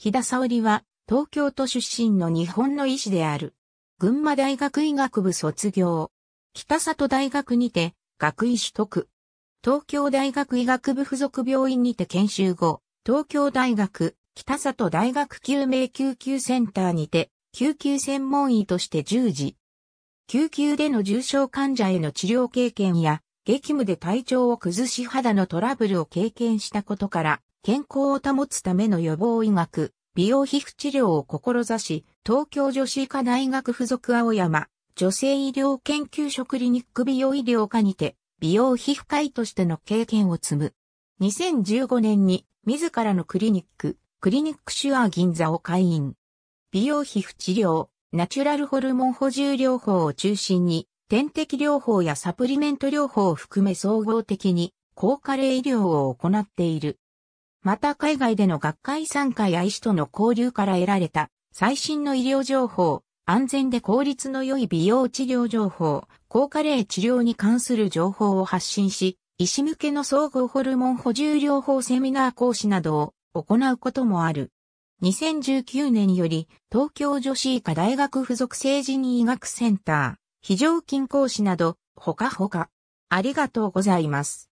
日田沙織は、東京都出身の日本の医師である。群馬大学医学部卒業。北里大学にて、学位取得。東京大学医学部附属病院にて研修後、東京大学、北里大学救命救急センターにて、救急専門医として従事。救急での重症患者への治療経験や、激務で体調を崩し肌のトラブルを経験したことから、健康を保つための予防医学、美容皮膚治療を志し、東京女子医科大学附属青山、女性医療研究所クリニック美容医療科にて、美容皮膚科医としての経験を積む。2015年に、自らのクリニック、クリニックシュアー銀座を開院。美容皮膚治療、ナチュラルホルモン補充療法を中心に、点滴療法やサプリメント療法を含め総合的に、高加齢医療を行っている。また海外での学会参加や医師との交流から得られた最新の医療情報、安全で効率の良い美容治療情報、高加齢治療に関する情報を発信し、医師向けの総合ホルモン補充療法セミナー講師などを行うこともある。2019年より東京女子医科大学附属成人医学センター、非常勤講師など、ほかほか。ありがとうございます。